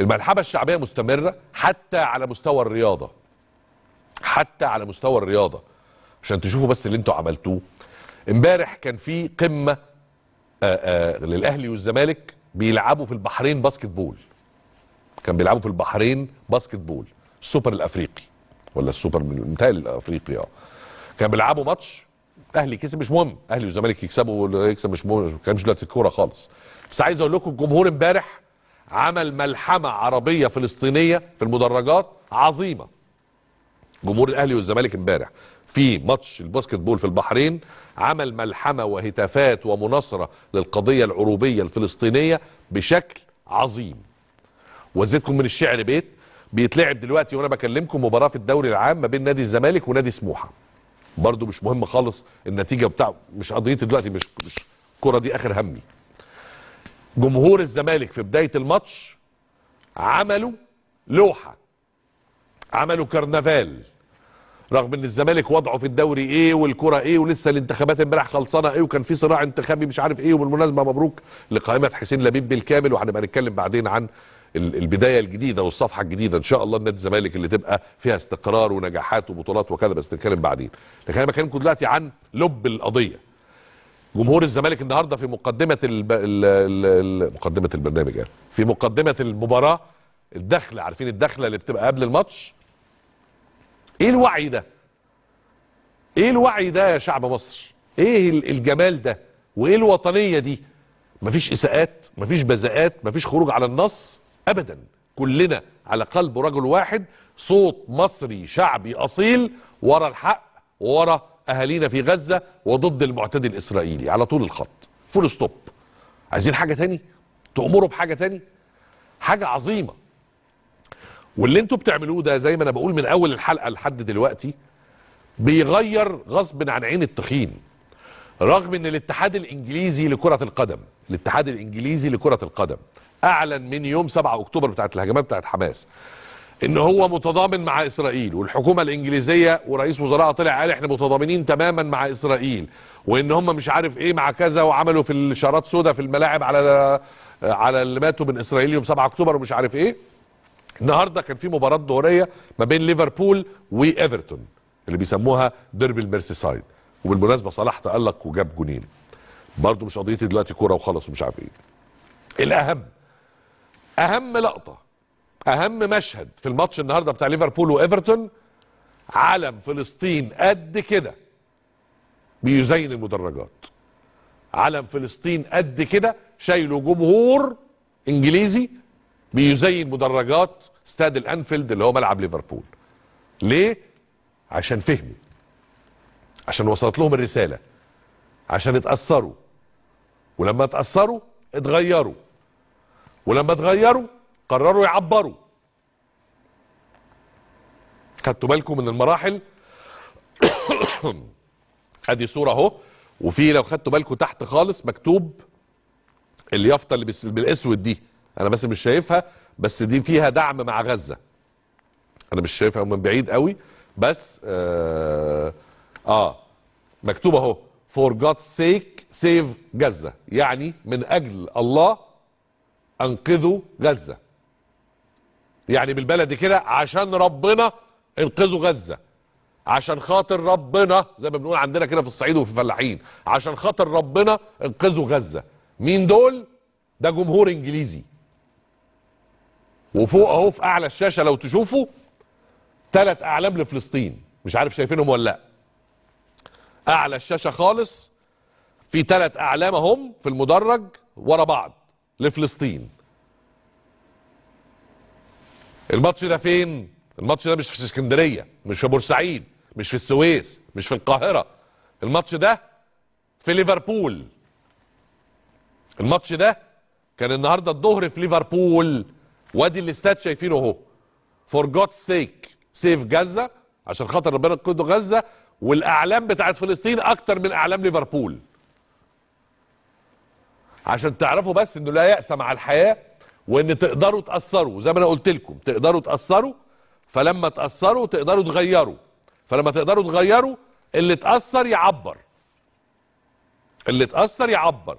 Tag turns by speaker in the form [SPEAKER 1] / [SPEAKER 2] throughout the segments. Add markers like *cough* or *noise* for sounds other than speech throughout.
[SPEAKER 1] الملحمه الشعبيه مستمره حتى على مستوى الرياضه حتى على مستوى الرياضه عشان تشوفوا بس اللي انتوا عملتوه امبارح كان في قمه آآ آه، آآ آه، للاهلي والزمالك بيلعبوا في البحرين باسكت بول كان بيلعبوا في البحرين باسكت بول السوبر الافريقي ولا السوبر المتال الافريقي اه كان بيلعبوا ماتش اهلي كسب مش مهم اهلي والزمالك يكسبوا ولا يكسب مش مهم ما مش دلوقتي الكوره خالص بس عايز اقول لكم الجمهور امبارح عمل ملحمة عربية فلسطينية في المدرجات عظيمة جمهور الاهلي والزمالك امبارح في ماتش الباسكت بول في البحرين عمل ملحمة وهتافات ومناصرة للقضية العروبية الفلسطينية بشكل عظيم وزيدكم من الشعر بيت بيتلعب دلوقتي وانا بكلمكم مباراة في الدوري العام ما بين نادي الزمالك ونادي سموحة برضو مش مهم خالص النتيجة بتاع مش قضيتي دلوقتي مش مش الكرة دي اخر همي جمهور الزمالك في بدايه الماتش عملوا لوحه عملوا كرنفال رغم ان الزمالك وضعه في الدوري ايه والكره ايه ولسه الانتخابات امبارح خلصانه ايه وكان في صراع انتخابي مش عارف ايه وبالمناسبه مبروك لقائمه حسين لبيب بالكامل وهنبقى نتكلم بعدين عن البدايه الجديده والصفحه الجديده ان شاء الله النادي الزمالك اللي تبقى فيها استقرار ونجاحات وبطولات وكذا بس نتكلم بعدين لكن انا بكلمكم دلوقتي عن لب القضيه جمهور الزمالك النهارده في مقدمه الب... ال... ال... مقدمه البرنامج يعني في مقدمه المباراه الدخله عارفين الدخله اللي بتبقى قبل الماتش ايه الوعي ده ايه الوعي ده يا شعب مصر ايه الجمال ده وايه الوطنيه دي مفيش اساءات مفيش بذاءات مفيش خروج على النص ابدا كلنا على قلب رجل واحد صوت مصري شعبي اصيل ورا الحق وورا اهالينا في غزه وضد المعتدي الاسرائيلي على طول الخط فول ستوب عايزين حاجه تاني تامروا بحاجه تاني حاجه عظيمه واللي انتوا بتعملوه ده زي ما انا بقول من اول الحلقه لحد دلوقتي بيغير غصب عن عين التخين رغم ان الاتحاد الانجليزي لكره القدم الاتحاد الانجليزي لكره القدم اعلن من يوم 7 اكتوبر بتاعت الهجمات بتاعت حماس ان هو متضامن مع اسرائيل والحكومه الانجليزيه ورئيس وزراء طلع قال احنا متضامنين تماما مع اسرائيل وان هم مش عارف ايه مع كذا وعملوا في الشارات سودا في الملاعب على آه، على اللي ماتوا من اسرائيل يوم 7 اكتوبر ومش عارف ايه النهارده كان في مباراه دوريه ما بين ليفربول وايفرتون اللي بيسموها ديربي الميرسيسايد وبالمناسبه صلاح تالق وجاب جونين برضه مش قضيتي دلوقتي كوره وخلاص ومش عارف ايه الاهم اهم لقطه اهم مشهد في الماتش النهارده بتاع ليفربول وايفرتون علم فلسطين قد كده بيزين المدرجات علم فلسطين قد كده شايله جمهور انجليزي بيزين مدرجات استاد الانفيلد اللي هو ملعب ليفربول ليه عشان فهموا عشان وصلت لهم الرساله عشان اتاثروا ولما اتاثروا اتغيروا ولما اتغيروا قرروا يعبروا خدتوا بالكم من المراحل *coughs* ادي صوره اهو وفي لو خدتوا بالكم تحت خالص مكتوب اليافطه اللي بالاسود دي انا بس مش شايفها بس دي فيها دعم مع غزه انا مش شايفها من بعيد قوي بس اه, آه مكتوب اهو فور جاد سيك سيف غزه يعني من اجل الله انقذوا غزه يعني بالبلدي كده عشان ربنا انقذوا غزه عشان خاطر ربنا زي ما بنقول عندنا كده في الصعيد وفي الفلاحين عشان خاطر ربنا انقذوا غزه مين دول ده جمهور انجليزي وفوق اهو في اعلى الشاشه لو تشوفوا ثلاث اعلام لفلسطين مش عارف شايفينهم ولا لا اعلى الشاشه خالص في ثلاث اعلام هم في المدرج ورا بعض لفلسطين الماتش ده فين الماتش ده مش في اسكندريه مش في بورسعيد مش في السويس مش في القاهره الماتش ده في ليفربول الماتش ده كان النهارده الظهر في ليفربول وادي الاستاد شايفينه اهو فور جاد سيك سيف غزه عشان خاطر ربنا يقيدوا غزه والاعلام بتاعت فلسطين اكتر من اعلام ليفربول عشان تعرفوا بس انه لا يأس مع الحياه وان تقدروا تاثروا زي ما انا قلت لكم تقدروا تاثروا فلما تاثروا تقدروا تغيروا فلما تقدروا تغيروا اللي تاثر يعبر اللي تاثر يعبر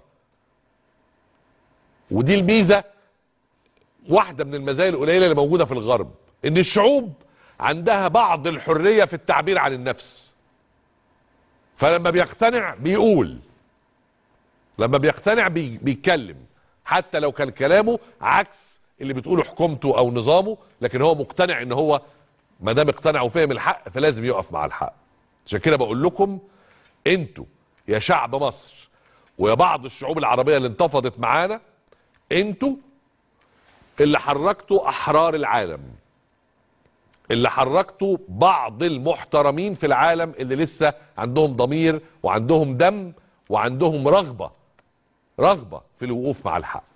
[SPEAKER 1] ودي الميزه واحده من المزايا القليله اللي موجوده في الغرب ان الشعوب عندها بعض الحريه في التعبير عن النفس فلما بيقتنع بيقول لما بيقتنع بيتكلم حتى لو كان كلامه عكس اللي بتقوله حكومته او نظامه لكن هو مقتنع ان هو ما دام اقتنع وفهم الحق فلازم يقف مع الحق عشان كده بقول لكم انتوا يا شعب مصر ويا بعض الشعوب العربيه اللي انتفضت معانا انتوا اللي حركتوا احرار العالم اللي حركتوا بعض المحترمين في العالم اللي لسه عندهم ضمير وعندهم دم وعندهم رغبه رغبه في الوقوف مع الحق